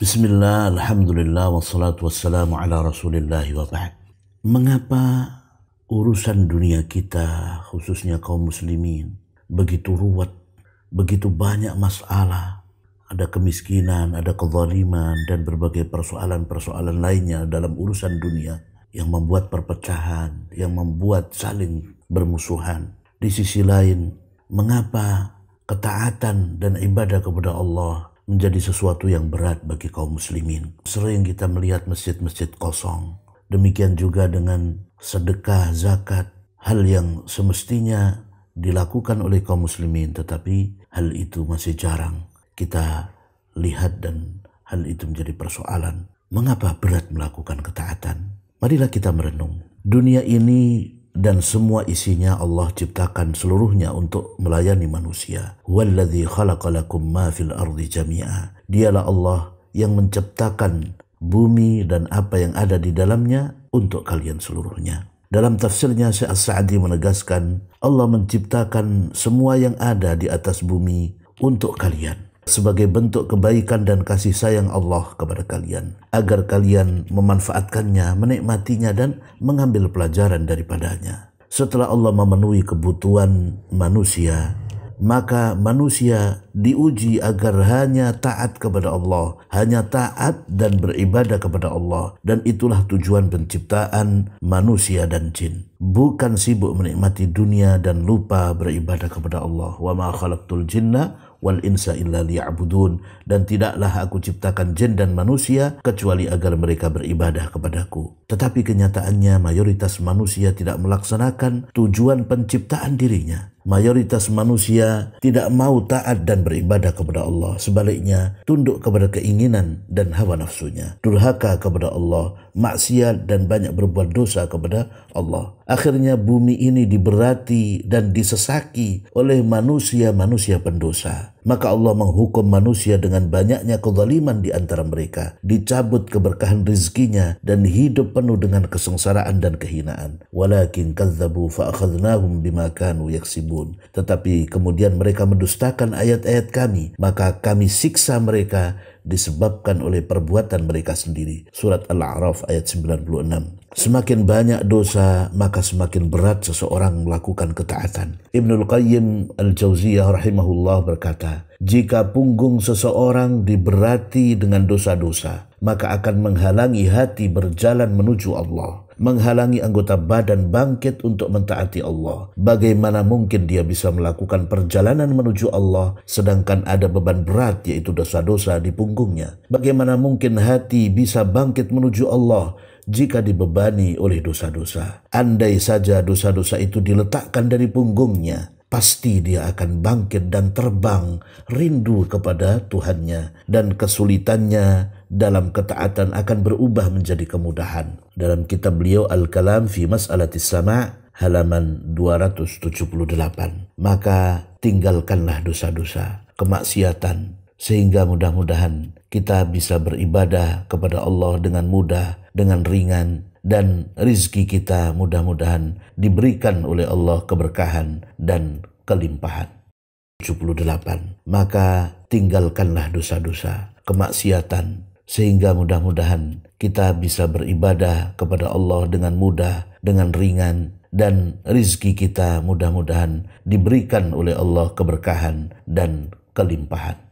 Bismillah, Alhamdulillah, wassalatu wassalamu ala rasulillah wa ba'd. Mengapa urusan dunia kita, khususnya kaum muslimin, begitu ruwet, begitu banyak masalah, ada kemiskinan, ada kezaliman, dan berbagai persoalan-persoalan lainnya dalam urusan dunia yang membuat perpecahan, yang membuat saling bermusuhan. Di sisi lain, mengapa ketaatan dan ibadah kepada Allah menjadi sesuatu yang berat bagi kaum muslimin. Sering kita melihat masjid-masjid kosong. Demikian juga dengan sedekah, zakat, hal yang semestinya dilakukan oleh kaum muslimin tetapi hal itu masih jarang kita lihat dan hal itu menjadi persoalan. Mengapa berat melakukan ketaatan? Marilah kita merenung. Dunia ini dan semua isinya Allah ciptakan seluruhnya untuk melayani manusia. Walladzi khalaqalakum ma fil ardi jami'a. Dialah Allah yang menciptakan bumi dan apa yang ada di dalamnya untuk kalian seluruhnya. Dalam tafsirnya Syekh As-Sa'di menegaskan Allah menciptakan semua yang ada di atas bumi untuk kalian sebagai bentuk kebaikan dan kasih sayang Allah kepada kalian agar kalian memanfaatkannya, menikmatinya dan mengambil pelajaran daripadanya. Setelah Allah memenuhi kebutuhan manusia, maka manusia diuji agar hanya taat kepada Allah, hanya taat dan beribadah kepada Allah, dan itulah tujuan penciptaan manusia dan jin. Bukan sibuk menikmati dunia dan lupa beribadah kepada Allah. Wa ma khalaqtul jinna wal insa illa liya'budun dan tidaklah aku ciptakan jin dan manusia kecuali agar mereka beribadah kepadaku tetapi kenyataannya mayoritas manusia tidak melaksanakan tujuan penciptaan dirinya mayoritas manusia tidak mau taat dan beribadah kepada Allah. Sebaliknya, tunduk kepada keinginan dan hawa nafsunya. Durhaka kepada Allah, maksiat dan banyak berbuat dosa kepada Allah. Akhirnya bumi ini diberati dan disesaki oleh manusia-manusia pendosa maka Allah menghukum manusia dengan banyaknya kezaliman di antara mereka, dicabut keberkahan rizkinya dan hidup penuh dengan kesengsaraan dan kehinaan. Walakin kadzabu fa'akhadnahum bima kanu yaksibun. Tetapi kemudian mereka mendustakan ayat-ayat kami, maka kami siksa mereka disebabkan oleh perbuatan mereka sendiri. Surat Al-A'raf ayat 96. Semakin banyak dosa, maka semakin berat seseorang melakukan ketaatan. Ibnul Qayyim Al-Jauziyah rahimahullah berkata, jika punggung seseorang diberati dengan dosa-dosa, maka akan menghalangi hati berjalan menuju Allah menghalangi anggota badan bangkit untuk mentaati Allah. Bagaimana mungkin dia bisa melakukan perjalanan menuju Allah sedangkan ada beban berat yaitu dosa-dosa di punggungnya? Bagaimana mungkin hati bisa bangkit menuju Allah jika dibebani oleh dosa-dosa? Andai saja dosa-dosa itu diletakkan dari punggungnya, pasti dia akan bangkit dan terbang rindu kepada Tuhannya dan kesulitannya dalam ketaatan akan berubah menjadi kemudahan. Dalam kitab beliau Al-Kalam fi Mas'alatis Sama halaman 278. Maka tinggalkanlah dosa-dosa, kemaksiatan sehingga mudah-mudahan kita bisa beribadah kepada Allah dengan mudah, dengan ringan dan rizki kita mudah-mudahan diberikan oleh Allah keberkahan dan kelimpahan. 78. Maka tinggalkanlah dosa-dosa, kemaksiatan, sehingga mudah-mudahan kita bisa beribadah kepada Allah dengan mudah, dengan ringan, dan rizki kita mudah-mudahan diberikan oleh Allah keberkahan dan kelimpahan.